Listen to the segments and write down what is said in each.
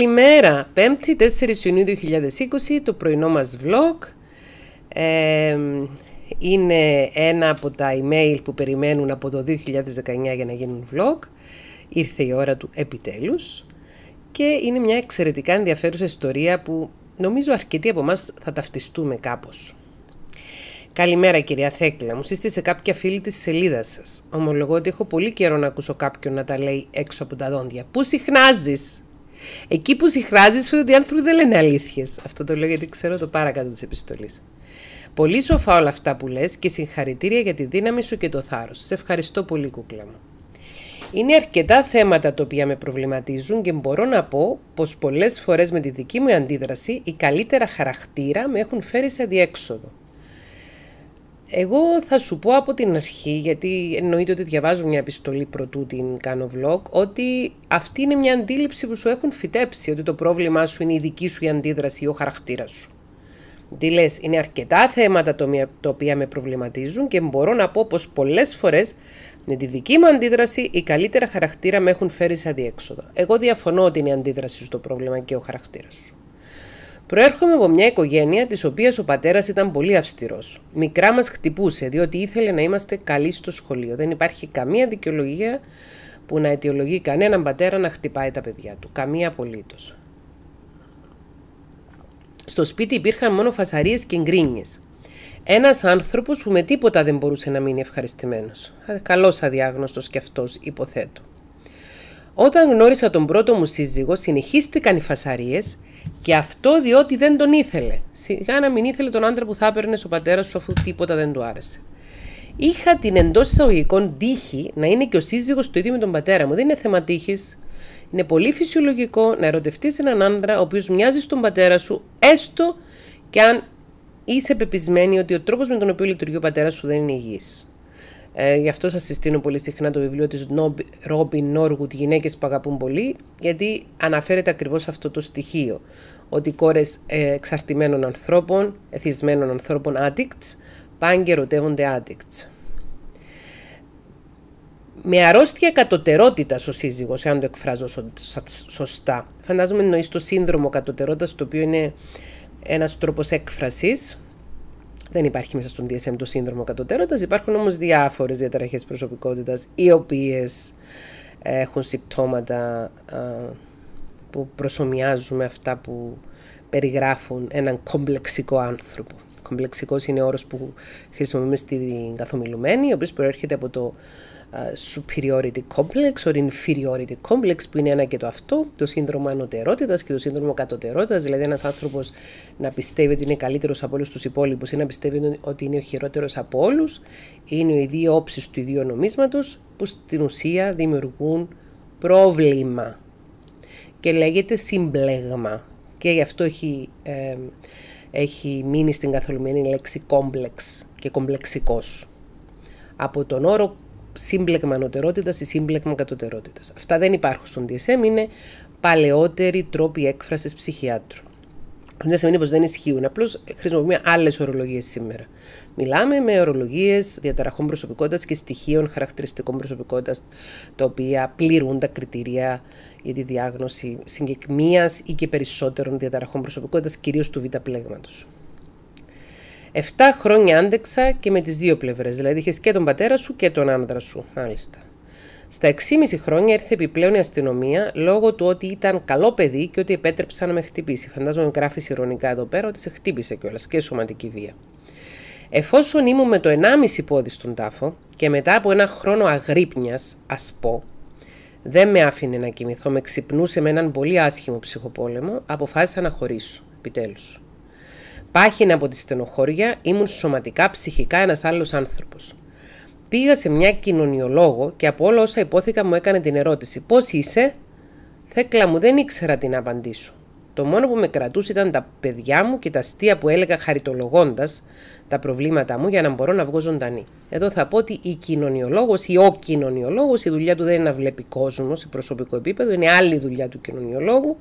Καλημέρα, 5η 4 Ιουνίου 2020, το πρωινό μας vlog. είναι ένα από τα email που περιμένουν από το 2019 για να γίνουν vlog. Ήρθε η ώρα του επιτέλους. Και είναι μια εξαιρετικά ενδιαφέρουσα ιστορία που νομίζω αρκετοί από εμάς θα ταυτιστούμε κάπως. Καλημέρα κυρία Θέκλα, μου σύστησε κάποια φίλη της σελίδας σας. Ομολογώ ότι έχω πολύ καιρό να ακούσω κάποιον να τα λέει έξω από τα δόντια. Πού συχνάζεις! Εκεί που συχράζει, φαίνεται ότι οι άνθρωποι δεν λένε αλήθειες. Αυτό το λέω γιατί ξέρω το παρακάτω της επιστολής. Πολύ σοφά όλα αυτά που λες και συγχαρητήρια για τη δύναμη σου και το θάρρος. Σε ευχαριστώ πολύ, κούκλα μου. Είναι αρκετά θέματα τα οποία με προβληματίζουν και μπορώ να πω πως πολλές φορές με τη δική μου αντίδραση, οι καλύτερα χαρακτήρα με έχουν φέρει σε διέξοδο. Εγώ θα σου πω από την αρχή, γιατί εννοείται ότι διαβάζω μια επιστολή προτού την κάνω vlog, ότι αυτή είναι μια αντίληψη που σου έχουν φυτέψει, ότι το πρόβλημά σου είναι η δική σου η αντίδραση ή ο χαρακτήρας σου. Τι λες, είναι αρκετά θέματα τα οποία με προβληματίζουν και μπορώ να πω πως πολλές φορές με τη δική μου αντίδραση οι καλύτερα χαρακτήρα με έχουν φέρει σε αδιέξοδο. Εγώ διαφωνώ ότι είναι η αντίδραση σου το πρόβλημα και ο χαρακτήρας σου. Προέρχομαι από μια οικογένεια της οποίας ο πατέρας ήταν πολύ αυστηρός. Μικρά μας χτυπούσε διότι ήθελε να είμαστε καλοί στο σχολείο. Δεν υπάρχει καμία δικαιολογία που να αιτιολογεί κανέναν πατέρα να χτυπάει τα παιδιά του. Καμία απολύτως. Στο σπίτι υπήρχαν μόνο φασαρίες και γκρίνιες. Ένας άνθρωπος που με τίποτα δεν μπορούσε να μείνει ευχαριστημένος. Ε, Καλός αδιάγνωστος κι αυτός, υποθέτω. Όταν γνώρισα τον πρώτο μου σύζυγο, συνεχίστηκαν οι φασαρίες. Και αυτό διότι δεν τον ήθελε. Σιγά να μην ήθελε τον άντρα που θα έπαιρνε ο πατέρα σου αφού τίποτα δεν του άρεσε. Είχα την εντός εισαγωγικών τύχη να είναι και ο σύζυγος του ίδιου με τον πατέρα μου. Δεν είναι θέμα τύχης. Είναι πολύ φυσιολογικό να ερωτευτείς έναν άντρα ο οποίος μοιάζει στον πατέρα σου, έστω και αν είσαι πεπισμένη ότι ο τρόπος με τον οποίο λειτουργεί ο πατέρας σου δεν είναι υγιής. Ε, γι' αυτό σας συστήνω πολύ συχνά το βιβλίο της Ρόμπιν Νόργουτ «Γυναίκες που αγαπούν πολύ» γιατί αναφέρεται ακριβώς αυτό το στοιχείο ότι οι κόρες ε, εξαρτημένων ανθρώπων, εθισμένων ανθρώπων addicts πάνε και ερωτεύονται addicts. Με αρρώστια κατωτερότητας ο σύζυγος, αν το εκφράζω σωστά. Φαντάζομαι εννοείς το σύνδρομο κατωτερότητας, το οποίο είναι ένας τρόπος έκφρασης δεν υπάρχει μέσα στον DSM το σύνδρομο κατωτέρωτα. Υπάρχουν όμως διάφορες διαταραχές προσωπικότητας οι οποίες έχουν συμπτώματα που προσωμιάζουν αυτά που περιγράφουν έναν κομπλεξικό άνθρωπο. Κομπλεξικός είναι όρος που χρησιμοποιούμε στην καθομιλουμένη, ο οποίος προέρχεται από το superiority complex or inferiority complex που είναι ένα και το αυτό, το σύνδρομο ανωτερότητας και το σύνδρομο κατωτερότητας, δηλαδή ένας άνθρωπος να πιστεύει ότι είναι καλύτερος από όλους τους υπόλοιπους ή να πιστεύει ότι είναι ο χειρότερος από όλους, είναι οι δύο όψεις του ίδιου που στην ουσία δημιουργούν πρόβλημα και λέγεται συμπλέγμα και γι' αυτό έχει, ε, έχει μείνει στην καθολουμένη λέξη complex και κομπλεξικός. Από τον όρο σύμπλεγμα ανωτερότητα ή σύμπλεγμα κατωτερότητα. Αυτά δεν υπάρχουν στον DSM, είναι παλαιότεροι τρόποι έκφρασης ψυχιάτρου. Δεν σημαίνει πως δεν ισχύουν, απλώς χρησιμοποιούμε άλλες ορολογίες σήμερα. Μιλάμε με ορολογίες διαταραχών προσωπικότητας και στοιχείων χαρακτηριστικών προσωπικότητας, τα οποία πληρούν τα κριτήρια για τη διάγνωση συγκεκριμίας ή και περισσότερων διαταραχών προσωπικότητας, κυρίως του β' πλέγματος. 7 χρόνια άντεξα και με τις δύο πλευρές. Δηλαδή είχες και τον πατέρα σου και τον άντρα σου, μάλιστα. Στα 6,5 χρόνια ήρθε επιπλέον η αστυνομία λόγω του ότι ήταν καλό παιδί και ότι επέτρεψαν να με χτυπήσει. Φαντάζομαι γράφεις ηρωνικά εδώ πέρα ότι σε χτύπησε κιόλας και σωματική βία. Εφόσον ήμουν με το 1,5 πόδι στον τάφο και μετά από ένα χρόνο αγρύπνιας, ας πω, δεν με άφηνε να κοιμηθώ, με ξυπνούσε με έναν πολύ άσχημο ψυχοπόλεμο, αποφάσισα να χωρίσω επιτέλους. Πάχυνα από τη στενοχώρια, ήμουν σωματικά, ψυχικά ένας άλλος άνθρωπος. Πήγα σε μια κοινωνιολόγο και από όλα όσα υπόθηκα μου έκανε την ερώτηση: Πώς είσαι, Θέκλα μου, δεν ήξερα τι να απαντήσω. Το μόνο που με κρατούσε ήταν τα παιδιά μου και τα αστεία που έλεγα χαριτολογώντας τα προβλήματά μου για να μπορώ να βγω ζωντανή. Εδώ θα πω ότι η κοινωνιολόγος ή ο κοινωνιολόγος, η δουλειά του δεν είναι να βλέπει κόσμο σε προσωπικό επίπεδο, είναι άλλη δουλειά του κοινωνιολόγου.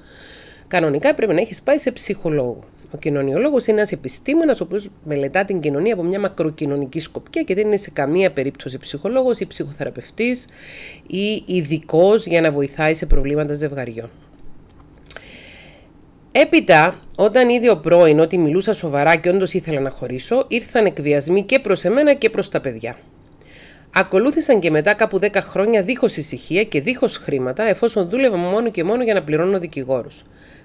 Κανονικά πρέπει να έχεις πάει σε ψυχολόγο. Ο κοινωνιολόγος είναι ένας επιστήμονας ο οποίος μελετά την κοινωνία από μια μακροκοινωνική σκοπιά και δεν είναι σε καμία περίπτωση ψυχολόγος ή ψυχοθεραπευτής ή ειδικός για να βοηθάει σε προβλήματα ζευγαριών. Έπειτα, όταν είδε ο πρώην ότι μιλούσα σοβαρά και όντως ήθελα να χωρίσω, ήρθαν εκβιασμοί και προς εμένα και προς τα παιδιά. Ακολούθησαν και μετά κάπου 10 χρόνια δίχως ησυχία και δίχως χρήματα, εφόσον δούλευα μόνο και μόνο για να πληρώνω δικηγόρους.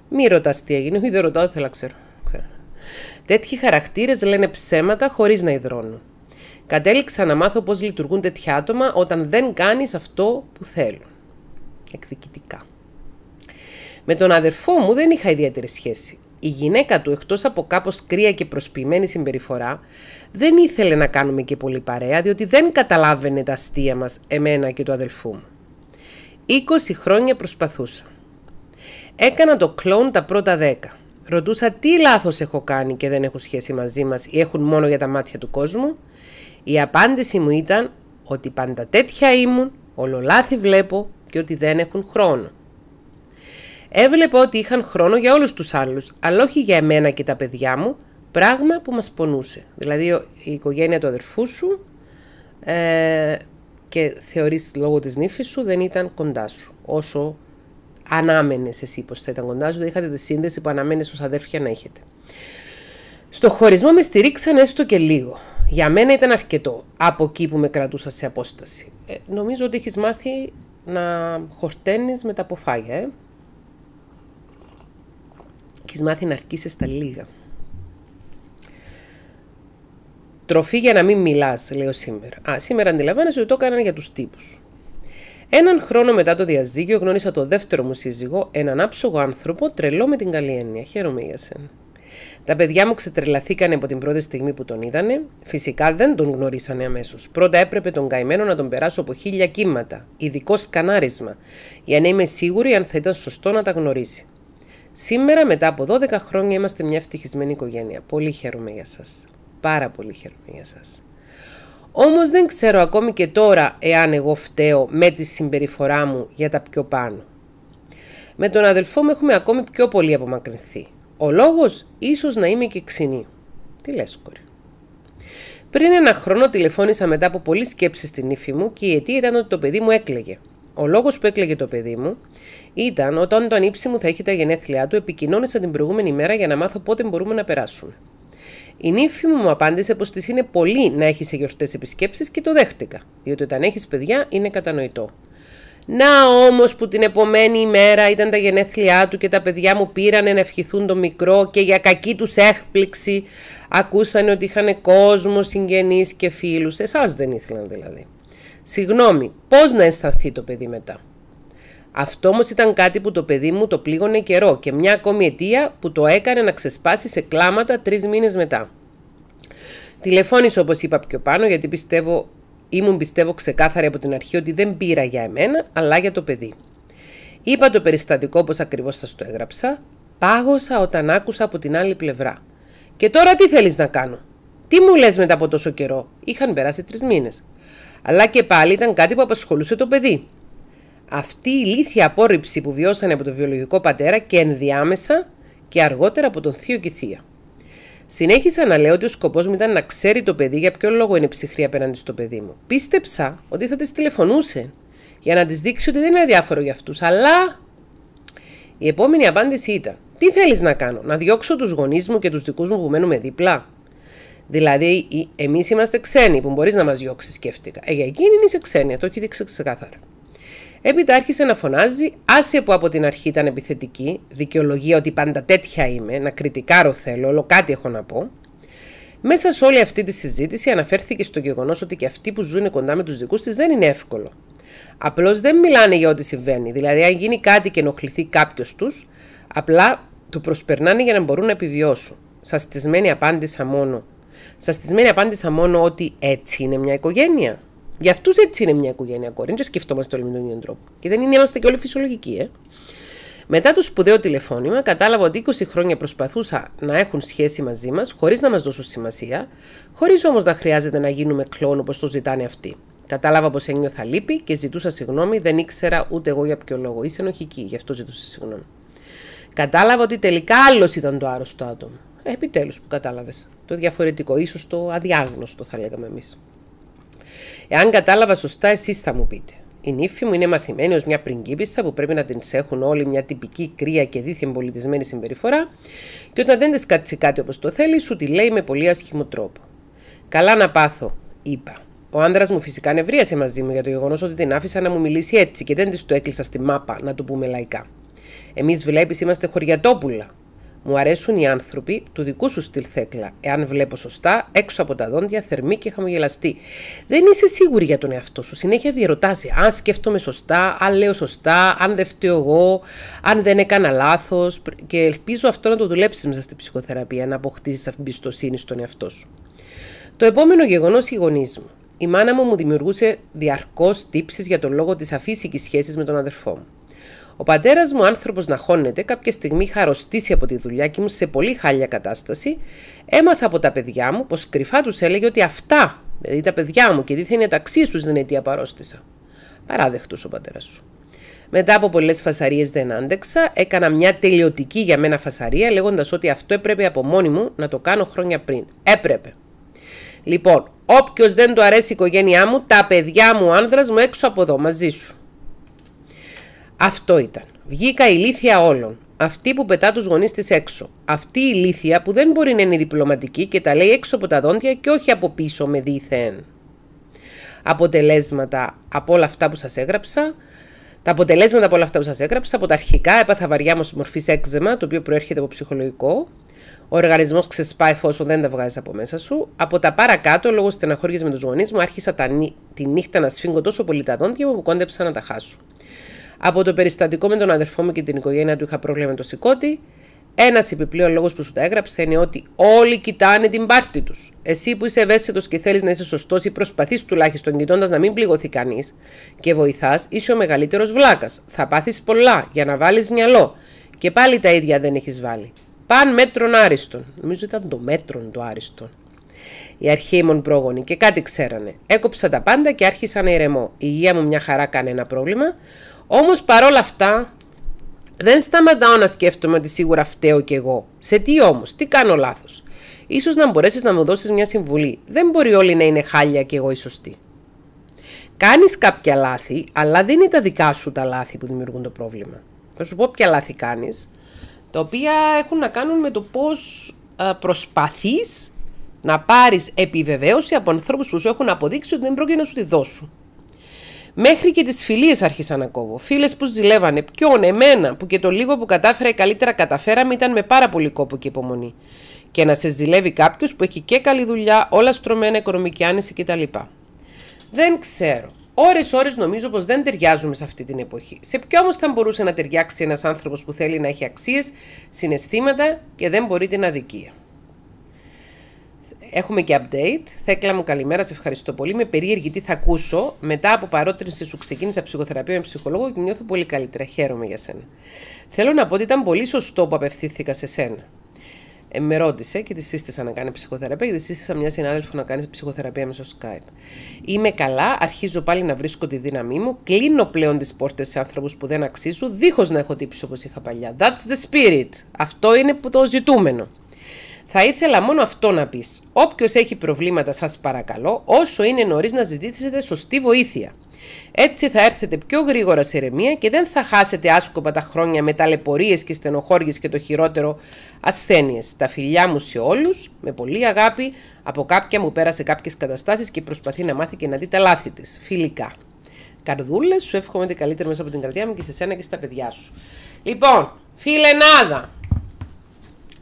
Μη ρωτάς τι έγινε, δεν ρωτάω, δεν θέλω ξέρω. Τέτοιοι χαρακτήρες λένε ψέματα χωρίς να υδρώνουν. Κατέληξα να μάθω πώς λειτουργούν τέτοια άτομα όταν δεν κάνεις αυτό που θέλουν. Εκδικητικά. Με τον αδερφό μου δεν είχα ιδιαίτερη σχέση. Η γυναίκα του, εκτός από κάπως κρύα και προσποιημένη συμπεριφορά, δεν ήθελε να κάνουμε και πολύ παρέα, διότι δεν καταλάβαινε τα αστεία μας εμένα και του αδελφού μου. 20 χρόνια προσπαθούσα. Έκανα το κλον τα πρώτα 10. Ρωτούσα τι λάθος έχω κάνει και δεν έχουν σχέση μαζί μας ή έχουν μόνο για τα μάτια του κόσμου. Η απάντηση μου ήταν ότι πάντα τέτοια ήμουν, ολολάθη βλέπω και ότι δεν έχουν χρόνο. Έβλεπα ότι είχαν χρόνο για όλους τους άλλους, αλλά όχι για εμένα και τα παιδιά μου, πράγμα που μας πονούσε. Δηλαδή η οικογένεια του αδερφού σου ε, και θεωρείς λόγω της νύφης σου δεν ήταν κοντά σου όσο ανάμενες εσύ πως θα ήταν κοντά σου, δεν δηλαδή είχατε τη σύνδεση που αναμένε ως αδέρφια να έχετε. Στο χωρισμό με στηρίξαν έστω και λίγο. Για μένα ήταν αρκετό από εκεί που με κρατούσα σε απόσταση. Ε, νομίζω ότι έχεις μάθει να χορταίνεις με τα αποφάγια, ε. Έχεις μάθει να αρκεί στα λίγα. Τροφή για να μην μιλάς, λέω σήμερα. Α, σήμερα αντιλαμβάνεσαι ότι το έκαναν για τους τύπους. Έναν χρόνο μετά το διαζύγιο γνώρισα το δεύτερο μου σύζυγο, έναν άψογο άνθρωπο, τρελό με την καλή έννοια. Χαίρομαι για σένα. Τα παιδιά μου ξετρελαθήκανε από την πρώτη στιγμή που τον είδανε. Φυσικά δεν τον γνωρίσανε αμέσως. Πρώτα έπρεπε τον καημένο να τον περάσω από χίλια κύματα, ειδικό σκανάρισμα, για να είμαι σίγουρη αν θα ήταν σωστό να τα γνωρίσει. Σήμερα, μετά από 12 χρόνια, είμαστε μια ευτυχισμένη οικογένεια. Πολύ χαίρομαι για σας. Πάρα πολύ χαίρομαι για όμως δεν ξέρω ακόμη και τώρα εάν εγώ φταίω με τη συμπεριφορά μου για τα πιο πάνω. Με τον αδελφό μου έχουμε ακόμη πιο πολύ απομακρυνθεί. Ο λόγος ίσως να είμαι και ξινή. Τι λες κόρη. Πριν ένα χρόνο τηλεφώνησα μετά από πολλή σκέψη στην ύφη μου και η αιτία ήταν ότι το παιδί μου έκλαιγε. Ο λόγος που έκλαιγε το παιδί μου ήταν όταν το ανήψη μου θα έχει τα γενέθλιά του, επικοινώνησα την προηγούμενη μέρα για να μάθω πότε μπορούμε να περάσουμε. Η νύφη μου μου απάντησε πως της είναι πολύ να έχεις σε γιορτές επισκέψεις και το δέχτηκα, διότι όταν έχεις παιδιά είναι κατανοητό. Να όμως που την επομένη ημέρα ήταν τα γενέθλιά του και τα παιδιά μου πήρανε να ευχηθούν το μικρό και για κακή τους έκπληξη ακούσανε ότι είχαν κόσμο, συγγενείς και φίλους. Εσάς δεν ήθελαν δηλαδή. Συγγνώμη, πώς να αισθανθεί το παιδί μετά. Αυτό όμως ήταν κάτι που το παιδί μου το πλήγωνε καιρό και μια ακόμη αιτία που το έκανε να ξεσπάσει σε κλάματα τρεις μήνες μετά. Τηλεφώνησε όπως είπα πιο πάνω, γιατί πιστεύω, ήμουν πιστεύω ξεκάθαρη από την αρχή ότι δεν πήρα για εμένα, αλλά για το παιδί. Είπα το περιστατικό όπως ακριβώς σας το έγραψα, πάγωσα όταν άκουσα από την άλλη πλευρά. Και τώρα τι θέλεις να κάνω. Τι μου λες μετά από τόσο καιρό, είχαν περάσει τρεις μήνες. Αλλά και πάλι ήταν κάτι που απασχολούσε το παιδί αυτή η λύθια απόρριψη που βιώσανε από τον βιολογικό πατέρα και ενδιάμεσα και αργότερα από τον θείο και θεία. Συνέχισα να λέω ότι ο σκοπός μου ήταν να ξέρει το παιδί για ποιο λόγο είναι ψυχρή απέναντι στο παιδί μου. Πίστεψα ότι θα της τηλεφωνούσε για να της δείξει ότι δεν είναι αδιάφορο για αυτούς, αλλά. Η επόμενη απάντηση ήταν: Τι θέλεις να κάνω, Να διώξω τους γονείς μου και τους δικούς μου που μένουμε δίπλα. Δηλαδή, εμείς είμαστε ξένοι που μπορείς να μας διώξεις, σκέφτηκα. Ε, για εκείνη είσαι ξένη, το έχει δείξει ξεκάθαρα. Έπειτα άρχισε να φωνάζει, άσε που από την αρχή ήταν επιθετική, δικαιολογία ότι πάντα τέτοια είμαι, να κριτικάρω θέλω, όλο κάτι έχω να πω. Μέσα σε όλη αυτή τη συζήτηση αναφέρθηκε στο γεγονός ότι και αυτοί που ζουν κοντά με τους δικούς της δεν είναι εύκολο. Απλώς δεν μιλάνε για ό,τι συμβαίνει. Δηλαδή, αν γίνει κάτι και ενοχληθεί κάποιος τους, απλά το προσπερνάνε για να μπορούν να επιβιώσουν. Σαστισμένη απάντησα μόνο. Σαστισμένη απάντησα μόνο ότι έτσι είναι μια οικογένεια. Για αυτούς έτσι είναι μια οικογένεια κόρη. Δεν σκεφτόμαστε όλοι με τον ίδιο τρόπο. Και δεν είναι, είμαστε και όλοι φυσιολογικοί, ε. Μετά το σπουδαίο τηλεφώνημα, κατάλαβα ότι 20 χρόνια προσπαθούσα να έχουν σχέση μαζί μας, χωρίς να μας δώσουν σημασία, χωρίς όμως να χρειάζεται να γίνουμε κλόν όπως το ζητάνε αυτοί. Κατάλαβα πως ένιωθα λύπη και ζητούσα συγγνώμη, δεν ήξερα ούτε εγώ για ποιο λόγο. Είσαι ενοχική, γι' αυτό ζητούσα συγγνώμη. Κατάλαβα ότι τελικά άλλος ήταν το άρρωστο άτομο. Επιτέλους που κατάλαβες. Το διαφορετικό, ίσως το αδιάγνωστο θα λέγαμε εμείς. Εάν κατάλαβα σωστά, εσείς θα μου πείτε. Η νύφη μου είναι μαθημένη ως μια πριγκίπισσα που πρέπει να την σέχουν όλοι μια τυπική κρύα και δίθεν πολιτισμένη συμπεριφορά, και όταν δεν της κάτσει κάτι όπως το θέλει, σου τη λέει με πολύ άσχημο τρόπο. Καλά να πάθω, είπα. Ο άντρα μου φυσικά νευρίασε μαζί μου για το γεγονός ότι την άφησα να μου μιλήσει έτσι και δεν της το έκλεισα στη μάπα, να το πούμε λαϊκά. Εμείς βλέπεις είμαστε χωριατόπουλα, μου αρέσουν οι άνθρωποι του δικού σου στυλ θέκλα. Εάν βλέπω σωστά, έξω από τα δόντια, θερμή και χαμογελαστή. Δεν είσαι σίγουρη για τον εαυτό σου. Συνέχεια διαρωτάζει αν σκέφτομαι σωστά, αν λέω σωστά, αν δεν φταίω εγώ, αν δεν έκανα λάθος. Και ελπίζω αυτό να το δουλέψεις μέσα στην ψυχοθεραπεία, να αποκτήσεις πιστοσύνη στον εαυτό σου. Το επόμενο γεγονός, οι γονείς μου. Η μάνα μου μου δημιουργούσε διαρκώς τύψεις για τον λόγο της αφύσικης σχέσης με τον αδερφό μου. Ο πατέρας μου, άνθρωπος να χώνεται, κάποια στιγμή είχα αρρωστήσει από τη δουλειά και ήμουν σε πολύ χάλια κατάσταση. Έμαθα από τα παιδιά μου πως κρυφά τους έλεγε ότι αυτά, δηλαδή τα παιδιά μου και δίθεν είναι ταξί του, δεν αιτία παρόστησα. Παράδεκτος ο πατέρας σου. Μετά από πολλές φασαρίες δεν άντεξα, έκανα μια τελειωτική για μένα φασαρία, λέγοντας ότι αυτό έπρεπε από μόνη μου να το κάνω χρόνια πριν. Έπρεπε. Λοιπόν, όποιος δεν του αρέσει η οικογένειά μου, τα παιδιά μου, άνδρας μου έξω από εδώ μαζί σου. Αυτό ήταν. Βγήκα ηλίθια όλων. Αυτή που πετά τους γονείς της έξω. Αυτή η ηλίθια που δεν μπορεί να είναι διπλωματική και τα λέει έξω από τα δόντια και όχι από πίσω με δίθεν. Αποτελέσματα από όλα αυτά που σας έγραψα. Τα αποτελέσματα από όλα αυτά που σας έγραψα, από τα αρχικά έπαθα βαριά μου μορφής έξεμα, το οποίο προέρχεται από ψυχολογικό. Ο οργανισμός ξεσπά εφόσον δεν τα βγάζεις από μέσα σου. Από τα παρακάτω, λόγω στεναχώριας με τους γονείς μου, άρχισα τα, τη νύχτα να σφίγγω τόσο πολύ τα δόντια μου κόντεψα να τα χάσω. Από το περιστατικό με τον αδερφό μου και την οικογένεια του είχα πρόβλημα με το σηκώτη. Ένας επιπλέον λόγος που σου τα έγραψε είναι ότι όλοι κοιτάνε την πάρτη τους. Εσύ που είσαι ευαίσθητος και θέλεις να είσαι σωστός ή προσπαθείς τουλάχιστον κοιτώντας να μην πληγωθεί κανείς και βοηθάς, είσαι ο μεγαλύτερος βλάκας. Θα πάθεις πολλά για να βάλεις μυαλό. Και πάλι τα ίδια δεν έχεις βάλει. Παν μέτρων άριστον. Νομίζω ήταν το μέτρον το άριστον. Οι αρχαίοι μου πρόγονοι και κάτι ξέρανε. Έκοψα τα πάντα και άρχισα να ηρεμώ. Η υγεία μου μια χαρά κανένα πρόβλημα. Όμως παρόλα αυτά δεν σταματάω να σκέφτομαι ότι σίγουρα φταίω και εγώ. Σε τι όμως, τι κάνω λάθος. Ίσως να μπορέσεις να μου δώσεις μια συμβουλή. Δεν μπορεί όλοι να είναι χάλια κι εγώ η σωστή. Κάνεις κάποια λάθη, αλλά δεν είναι τα δικά σου τα λάθη που δημιουργούν το πρόβλημα. Θα σου πω ποια λάθη κάνεις, τα οποία έχουν να κάνουν με το πώς ε, προσπαθείς να πάρεις επιβεβαίωση από ανθρώπους που σου έχουν αποδείξει ότι δεν πρόκειται να σου τη δώσουν. Μέχρι και τις φιλίες άρχισαν να κόβω. Φίλες που ζηλεύανε, ποιον, εμένα, που και το λίγο που κατάφερα ή καλύτερα καταφέραμε ήταν με πάρα πολύ κόπο και υπομονή. Και να σε ζηλεύει κάποιος που έχει και καλή δουλειά, όλα στρωμένα, οικονομική άνεση κτλ. Δεν ξέρω. Ωρε-ώρε νομίζω πως δεν ταιριάζουμε σε αυτή την εποχή. Σε ποιο όμως θα μπορούσε να ταιριάξει ένας άνθρωπος που θέλει να έχει αξίες, συναισθήματα και δεν μπορεί την αδικία. Έχουμε και update. Θέκλα μου, καλημέρα, σε ευχαριστώ πολύ. Με περίεργη τι θα ακούσω. Μετά από παρότρινση σου ξεκίνησα ψυχοθεραπεία με ψυχολόγο και νιώθω πολύ καλύτερα. Χαίρομαι για σένα. Θέλω να πω ότι ήταν πολύ σωστό που απευθύνθηκα σε σένα. Ε, με ρώτησε και τη σύστησα να κάνει ψυχοθεραπεία και τη σύστησα μια συνάδελφο να κάνει ψυχοθεραπεία μέσω Skype. Είμαι καλά, αρχίζω πάλι να βρίσκω τη δύναμή μου, κλείνω πλέον τις πόρτες σε άνθρωπους που δεν αξίζουν, δίχως να έχω τύψει όπως είχα παλιά. That's the spirit. Αυτό είναι το ζητούμενο. Θα ήθελα μόνο αυτό να πεις. Όποιος έχει προβλήματα, σας παρακαλώ, όσο είναι νωρίς να ζητήσετε σωστή βοήθεια. Έτσι θα έρθετε πιο γρήγορα σε ηρεμία και δεν θα χάσετε άσκοπα τα χρόνια με ταλαιπωρίες και στενοχώριες και το χειρότερο ασθένειες. Τα φιλιά μου σε όλους, με πολύ αγάπη, από κάποια μου πέρασε κάποιες καταστάσεις και προσπαθεί να μάθει και να δει τα λάθη της. Φιλικά. Καρδούλες, σου εύχομαι ότι καλύτερα μέσα από την καρδιά μου και σε σένα και στα παιδιά σου. Λοιπόν, φιλενάδα,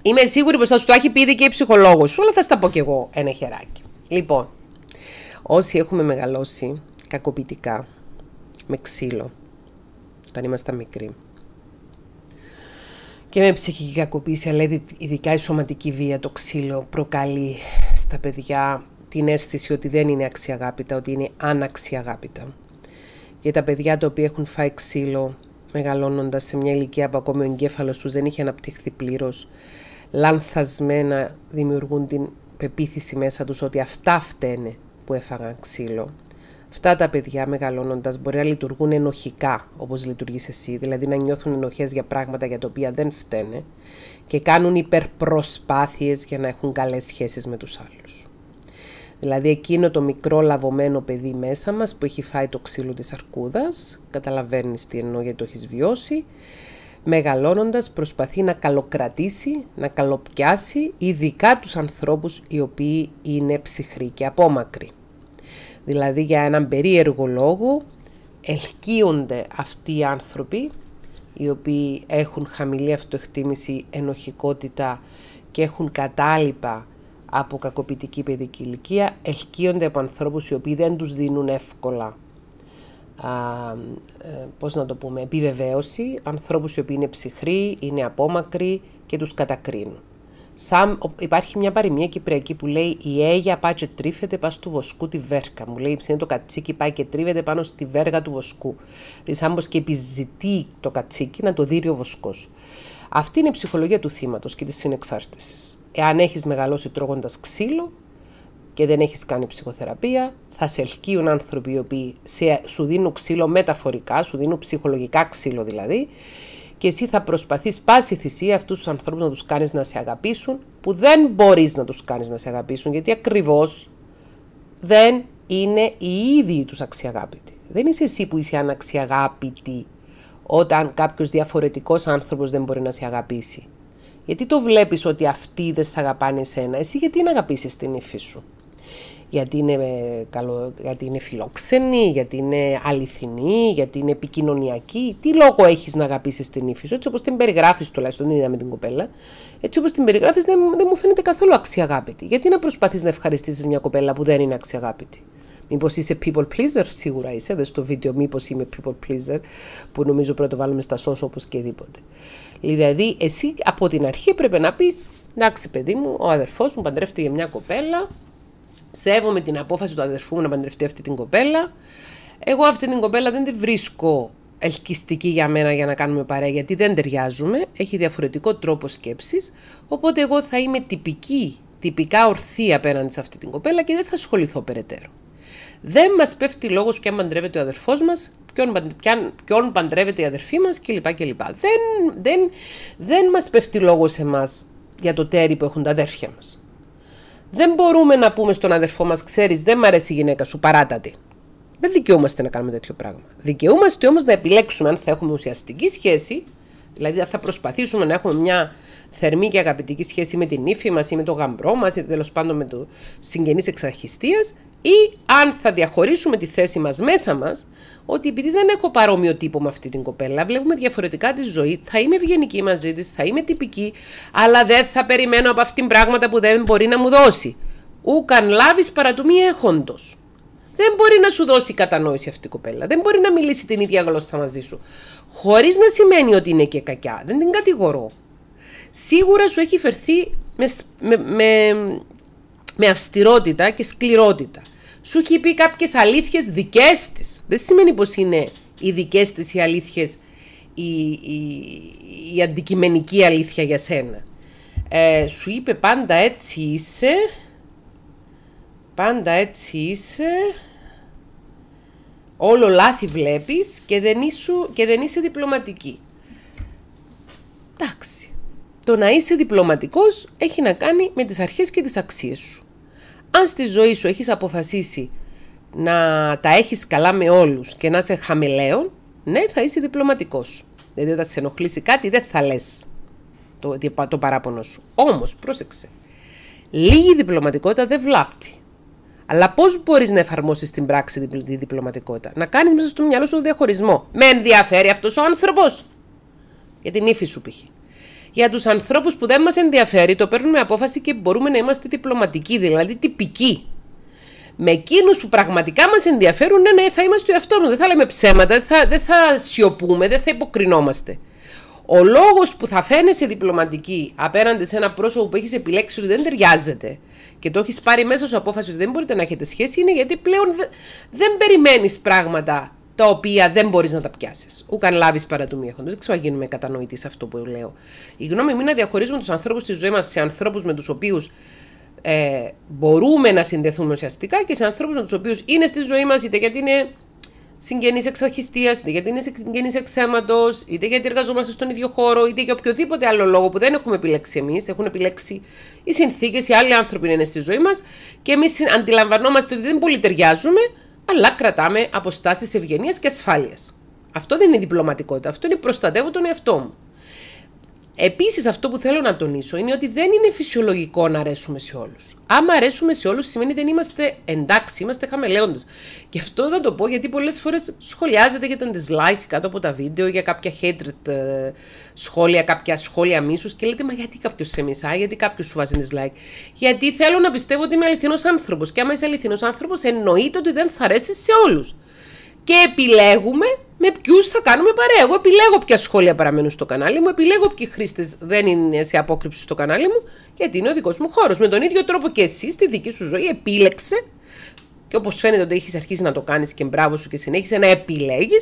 Είμαι σίγουρη πως θα σου το έχει πει και η ψυχολόγος σου, αλλά θα στα πω κι εγώ ένα χεράκι. Λοιπόν, όσοι έχουμε μεγαλώσει κακοποιητικά με ξύλο όταν ήμασταν μικροί και με ψυχική κακοποίηση, αλλά ειδικά η σωματική βία, το ξύλο προκαλεί στα παιδιά την αίσθηση ότι δεν είναι αξιαγάπητα, ότι είναι αναξιαγάπητα. Για τα παιδιά τα οποία έχουν φάει ξύλο μεγαλώνοντας σε μια ηλικία που ακόμη ο εγκέφαλος τους δεν είχε αναπτυχθεί πλήρως λανθασμένα δημιουργούν την πεποίθηση μέσα τους ότι αυτά φταίνε που έφαγαν ξύλο. Αυτά τα παιδιά μεγαλώνοντας μπορεί να λειτουργούν ενοχικά όπως λειτουργείς εσύ, δηλαδή να νιώθουν ενοχές για πράγματα για τα οποία δεν φταίνε και κάνουν υπερπροσπάθειες για να έχουν καλές σχέσεις με τους άλλους. Δηλαδή εκείνο το μικρό λαβωμένο παιδί μέσα μας που έχει φάει το ξύλο της αρκούδας, καταλαβαίνεις τι εννοώ γιατί το έχεις βιώσει, μεγαλώνοντας προσπαθεί να καλοκρατήσει, να καλοπιάσει ειδικά τους ανθρώπους οι οποίοι είναι ψυχροί και απόμακροι. Δηλαδή για έναν περίεργο λόγο ελκύονται αυτοί οι άνθρωποι οι οποίοι έχουν χαμηλή αυτοεκτίμηση, ενοχικότητα και έχουν κατάλοιπα από κακοποιητική παιδική ηλικία, ελκύονται από ανθρώπους οι οποίοι δεν τους δίνουν εύκολα ε, πώς να το πούμε, επιβεβαίωση ανθρώπους οι οποίοι είναι ψυχροί, είναι απόμακροι και τους κατακρίνουν. Σαν, υπάρχει μια παροιμία κυπριακή που λέει «Η ψηνή το πάει και τρίφεται πάνω του βοσκού τη βέρκα». Μου λέει «Ψήνει το κατσίκι πάει και τρίβεται πάνω στη βέργα του βοσκού». Δηλαδή σαν πως και επιζητεί το κατσίκι να το δίνει ο βοσκός. Αυτή είναι η ψυχολογία του θύματος και της συνεξάρτησης. Εάν έχεις μεγαλώσει τρώγοντας ξύλο, και δεν έχεις κάνει ψυχοθεραπεία, θα σε ελκύουν άνθρωποι οι οποίοι σε, σου δίνουν ξύλο μεταφορικά, σου δίνουν ψυχολογικά ξύλο δηλαδή, και εσύ θα προσπαθείς πάση θυσία αυτούς τους ανθρώπους να τους κάνεις να σε αγαπήσουν, που δεν μπορείς να τους κάνεις να σε αγαπήσουν, γιατί ακριβώς δεν είναι οι ίδιοι τους αξιαγάπητοι. Δεν είσαι εσύ που είσαι αναξιαγάπητη όταν κάποιος διαφορετικός άνθρωπος δεν μπορεί να σε αγαπήσει. Γιατί το βλέπεις ότι αυτοί δεν σε αγαπάνε εσένα, εσύ γιατί να αγαπήσεις την ύφη σου γιατί είναι, ε, καλό, γιατί φιλόξενη, γιατί είναι αληθινή, γιατί είναι επικοινωνιακή. Τι λόγο έχεις να αγαπήσεις την ύφη σου, έτσι όπως την περιγράφεις τουλάχιστον, δεν είδαμε την κοπέλα. Έτσι όπως την περιγράφεις, δεν, δεν μου φαίνεται καθόλου αξιαγάπητη. Γιατί να προσπαθείς να ευχαριστήσεις μια κοπέλα που δεν είναι αξιαγάπητη. Μήπως είσαι people pleaser, σίγουρα είσαι. Δες στο βίντεο, μήπως είμαι people pleaser, που νομίζω πρέπει να το βάλουμε στα σώσο, όπως και δίποτε. Δηλαδή, εσύ από την αρχή πρέπει να πεις: Εντάξει, παιδί μου, ο αδερφός μου παντρεύτηκε μια κοπέλα, σέβομαι την απόφαση του αδερφού μου να παντρευτεί αυτή την κοπέλα. Εγώ αυτή την κοπέλα δεν τη βρίσκω ελκυστική για μένα για να κάνουμε παρέα, γιατί δεν ταιριάζουμε, έχει διαφορετικό τρόπο σκέψης. οπότε εγώ θα είμαι τυπική, τυπικά ορθή απέναντι σε αυτή την κοπέλα και δεν θα ασχοληθώ περαιτέρω. Δεν μας πέφτει λόγος ποιαν παντρεύεται ο αδερφός μας ποιον, ποιον, ποιον παντρεύεται η αδερφή μας κλπ. κλπ. Δεν, δεν, δεν μας πέφτει λόγος εμάς για το τέρι που έχουν τα αδέρφια μας. Δεν μπορούμε να πούμε στον αδερφό μας, ξέρεις, δεν μ' αρέσει η γυναίκα σου, παράτατη. Δεν δικαιούμαστε να κάνουμε τέτοιο πράγμα. Δικαιούμαστε όμως να επιλέξουμε αν θα έχουμε ουσιαστική σχέση, δηλαδή αν θα προσπαθήσουμε να έχουμε μια θερμή και αγαπητική σχέση με την ύφη μας ή με το γαμπρό μας ή τέλος πάντων με το συγγενεί εξαρχιστίας, ή αν θα διαχωρίσουμε τη θέση μας μέσα μας, ότι επειδή δεν έχω παρόμοιο τύπο με αυτή την κοπέλα, βλέπουμε διαφορετικά τη ζωή, θα είμαι ευγενική μαζί της, θα είμαι τυπική, αλλά δεν θα περιμένω από αυτήν πράγματα που δεν μπορεί να μου δώσει. Ούκαν λάβεις παρά του μη έχοντος. Δεν μπορεί να σου δώσει κατανόηση αυτή η κοπέλα. Δεν μπορεί να μιλήσει την ίδια γλώσσα μαζί σου. Χωρίς να σημαίνει ότι είναι και κακιά. Δεν την κατηγορώ σίγουρα σου έχει φερθεί με, με, με, αυστηρότητα και σκληρότητα. Σου έχει πει κάποιες αλήθειες δικές της. Δεν σημαίνει πως είναι οι δικές της οι αλήθειες, η, αντικειμενική αλήθεια για σένα. Ε, σου είπε πάντα έτσι είσαι, πάντα έτσι είσαι, όλο λάθη βλέπεις και δεν, ήσου, και δεν είσαι διπλωματική. Εντάξει. Το να είσαι διπλωματικός έχει να κάνει με τις αρχές και τις αξίες σου. Αν στη ζωή σου έχεις αποφασίσει να τα έχεις καλά με όλους και να είσαι χαμηλαίων, ναι, θα είσαι διπλωματικός. Δηλαδή όταν σε ενοχλήσει κάτι δεν θα λες. το, το παράπονο σου. Όμως, πρόσεξε, λίγη διπλωματικότητα δεν βλάπτει. Αλλά πώς μπορείς να εφαρμόσεις στην πράξη τη διπλωματικότητα, Να κάνεις μέσα στο μυαλό σου διαχωρισμό. Με ενδιαφέρει αυτός ο άνθρωπος. Για την ύφη σου, π.χ για τους ανθρώπους που δεν μας ενδιαφέρει, το παίρνουμε απόφαση και μπορούμε να είμαστε διπλωματικοί, δηλαδή τυπικοί. Με εκείνους που πραγματικά μας ενδιαφέρουν, ναι, ναι, θα είμαστε ο εαυτός Δεν θα λέμε ψέματα, δεν θα, θα σιωπούμε, δεν θα υποκρινόμαστε. Ο λόγος που θα φαίνεσαι διπλωματική απέναντι σε ένα πρόσωπο που έχεις επιλέξει ότι δεν ταιριάζεται και το έχεις πάρει μέσα σου απόφαση ότι δεν μπορείτε να έχετε σχέση είναι γιατί πλέον δεν, δεν περιμένεις πράγματα τα οποία δεν μπορείς να τα πιάσεις. αν λάβεις παρατομή Δεν ξέρω αν γίνουμε κατανοητοί σε αυτό που λέω. Η γνώμη μου είναι να διαχωρίζουμε τους ανθρώπους στη ζωή μας σε ανθρώπους με τους οποίους ε, μπορούμε να συνδεθούμε ουσιαστικά και σε ανθρώπους με τους οποίους είναι στη ζωή μας, είτε γιατί είναι συγγενείς εξαρχιστία, είτε γιατί είναι συγγενείς εξαίματο, είτε γιατί εργαζόμαστε στον ίδιο χώρο, είτε για οποιοδήποτε άλλο λόγο που δεν έχουμε επιλέξει εμείς, έχουν επιλέξει οι συνθήκες, οι άλλοι άνθρωποι είναι στη ζωή μας και εμείς αντιλαμβανόμαστε ότι δεν πολύ ταιριάζουμε αλλά κρατάμε αποστάσεις ευγενίας και ασφάλειας. Αυτό δεν είναι διπλωματικότητα. Αυτό είναι προστατεύω τον εαυτό μου. Επίσης, αυτό που θέλω να τονίσω είναι ότι δεν είναι φυσιολογικό να αρέσουμε σε όλους. Άμα αρέσουμε σε όλους, σημαίνει δεν είμαστε εντάξει, είμαστε χαμελέοντες. Και αυτό θα το πω γιατί πολλές φορές σχολιάζεται για τα dislike κάτω από τα βίντεο, για κάποια hatred ε, σχόλια, κάποια σχόλια μίσους και λέτε Μα γιατί κάποιος σε μισά, γιατί κάποιος σου βάζει dislike. Γιατί θέλω να πιστεύω ότι είμαι αληθινός άνθρωπος. Και άμα είσαι αληθινός άνθρωπος, εννοείται ότι δεν θα αρέσεις σε όλους. Και επιλέγουμε με ποιους θα κάνουμε παρέα. Εγώ επιλέγω ποια σχόλια παραμένουν στο κανάλι μου, επιλέγω ποιοι χρήστες δεν είναι σε απόκρυψη στο κανάλι μου, γιατί είναι ο δικός μου χώρος. Με τον ίδιο τρόπο και εσύ στη δική σου ζωή επίλεξε. Και όπως φαίνεται ότι έχεις αρχίσει να το κάνεις και μπράβο σου και συνέχισε να επιλέγεις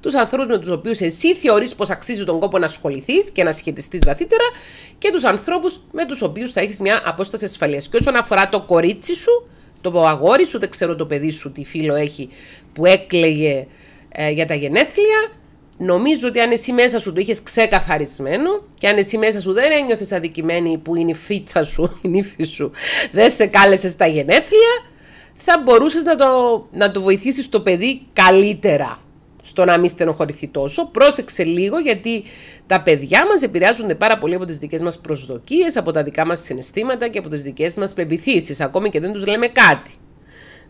τους ανθρώπους με τους οποίους εσύ θεωρείς πως αξίζει τον κόπο να ασχοληθείς και να σχετιστείς βαθύτερα και τους ανθρώπους με τους οποίους θα έχεις μια απόσταση ασφαλείας. Και όσον αφορά το κορίτσι σου, το αγόρι σου, δεν ξέρω το παιδί σου τι φίλο έχει που έκλαιγε ε, για τα γενέθλια, νομίζω ότι αν εσύ μέσα σου το είχες ξεκαθαρισμένο και αν εσύ μέσα σου δεν ένιωθες αδικημένη που είναι η φίτσα σου, η νύφη σου, δεν σε κάλεσες στα γενέθλια, θα μπορούσες να το, να το βοηθήσεις το παιδί καλύτερα στο να μην στενοχωρηθεί τόσο. Πρόσεξε λίγο γιατί τα παιδιά μας επηρεάζονται πάρα πολύ από τις δικές μας προσδοκίες, από τα δικά μας συναισθήματα και από τις δικές μας πεμπιθήσεις, ακόμη και δεν τους λέμε κάτι.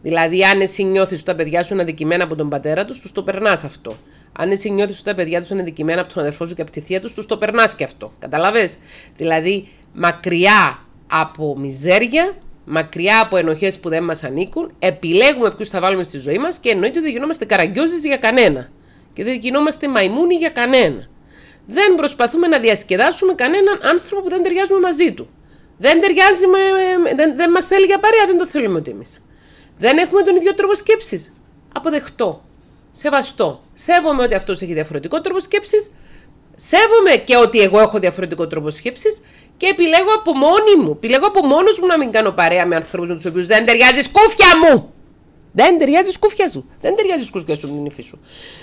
Δηλαδή, αν εσύ νιώθεις ότι τα παιδιά σου είναι αδικημένα από τον πατέρα τους, τους το περνάς αυτό. Αν εσύ νιώθεις ότι τα παιδιά τους είναι αδικημένα από τον αδερφό σου και από τη θεία τους, τους το περνάς και αυτό. Καταλαβέ. Δηλαδή, μακριά από μιζέρια, μακριά από ενοχές που δεν μας ανήκουν, επιλέγουμε ποιους θα βάλουμε στη ζωή μας και εννοείται ότι δεν γινόμαστε καραγκιόζες για κανένα. Και δεν γινόμαστε μαϊμούνι για κανένα. Δεν προσπαθούμε να διασκεδάσουμε κανέναν άνθρωπο που δεν ταιριάζουμε μαζί του. Δεν ταιριάζει Δεν, δεν μας θέλει για παρέα, δεν το θέλουμε ότι δεν έχουμε τον ίδιο τρόπο σκέψης. Αποδεχτώ. Σεβαστώ. Σέβομαι ότι αυτός έχει διαφορετικό τρόπο σκέψης. Σέβομαι και ότι εγώ έχω διαφορετικό τρόπο σκέψης και επιλέγω από μόνη μου. Επιλέγω από μόνος μου να μην κάνω παρέα με ανθρώπους με τους οποίους δεν ταιριάζει σκούφια μου. Δεν ταιριάζει σκούφια σου. Δεν ταιριάζει σκούφια σου την ύφη σου.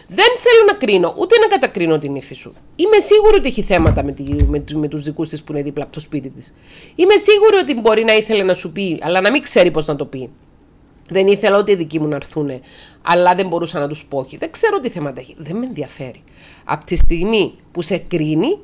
Δεν θέλω να κρίνω, ούτε να κατακρίνω την ύφη σου. Είμαι σίγουρη ότι έχει θέματα με, τη, με, με τους δικούς της που είναι δίπλα από το σπίτι της. Είμαι σίγουρη ότι μπορεί να ήθελε να σου πει, αλλά να μην ξέρει πώς να το πει. Δεν ήθελα ότι οι δικοί μου να έρθουν, αλλά δεν μπορούσα να τους πω όχι. Δεν ξέρω τι θέματα έχει. Δεν με ενδιαφέρει. Από τη στιγμή που σε κρίνει,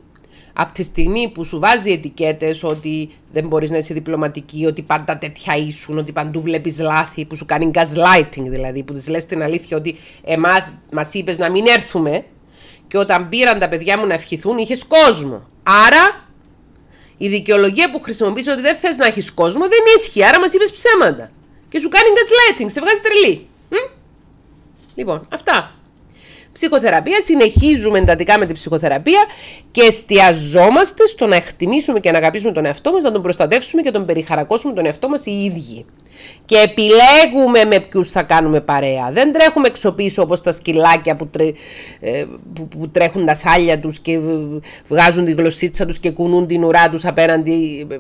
από τη στιγμή που σου βάζει ετικέτες ότι δεν μπορείς να είσαι διπλωματική, ότι πάντα τέτοια ήσουν, ότι παντού βλέπεις λάθη, που σου κάνει gaslighting δηλαδή, που της λες την αλήθεια ότι εμάς μας είπες να μην έρθουμε και όταν πήραν τα παιδιά μου να ευχηθούν είχες κόσμο. Άρα η δικαιολογία που χρησιμοποιείς ότι δεν θες να έχεις κόσμο δεν ίσχυε, άρα μας είπες ψέματα. Και σου κάνει gaslighting, σε βγάζει τρελή. Μ? Λοιπόν, αυτά. Ψυχοθεραπεία, συνεχίζουμε εντατικά με την ψυχοθεραπεία και εστιαζόμαστε στο να εκτιμήσουμε και να αγαπήσουμε τον εαυτό μας, να τον προστατεύσουμε και τον περιχαρακώσουμε τον εαυτό μας οι ίδιοι. Και επιλέγουμε με ποιους θα κάνουμε παρέα. Δεν τρέχουμε εξωπίσω όπως τα σκυλάκια που, τρε... Ε, που, που τρέχουν τα σάλια τους και ε, βγάζουν τη γλωσσίτσα τους και κουνούν την ουρά τους απέναντι ε,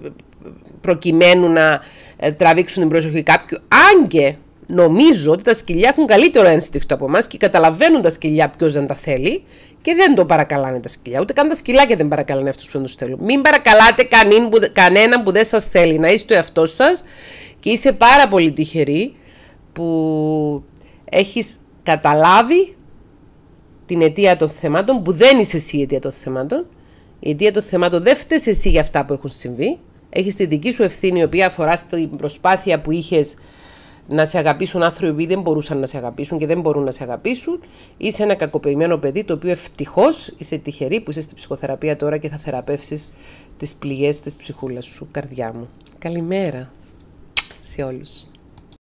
προκειμένου να ε, τραβήξουν την προσοχή κάποιου. Αν και νομίζω ότι τα σκυλιά έχουν καλύτερο ένστικτο από εμάς και καταλαβαίνουν τα σκυλιά ποιος δεν τα θέλει και δεν το παρακαλάνε τα σκυλιά. Ούτε καν τα σκυλάκια δεν παρακαλάνε αυτούς που δεν τους θέλουν. Μην παρακαλάτε κανέναν που δεν σας θέλει. Να είστε ο εαυτός σας και είσαι πάρα πολύ τυχερή που έχεις καταλάβει την αιτία των θεμάτων που δεν είσαι εσύ η αιτία των θεμάτων. Η αιτία των θεμάτων δεν φταίει εσύ για αυτά που έχουν συμβεί. Έχεις τη δική σου ευθύνη, η οποία αφορά στην προσπάθεια που είχες να σε αγαπήσουν άνθρωποι που δεν μπορούσαν να σε αγαπήσουν και δεν μπορούν να σε αγαπήσουν. Είσαι ένα κακοποιημένο παιδί, το οποίο ευτυχώς είσαι τυχερή που είσαι στη ψυχοθεραπεία τώρα και θα θεραπεύσεις τις πληγές της ψυχούλας σου. Καρδιά μου. Καλημέρα σε όλους.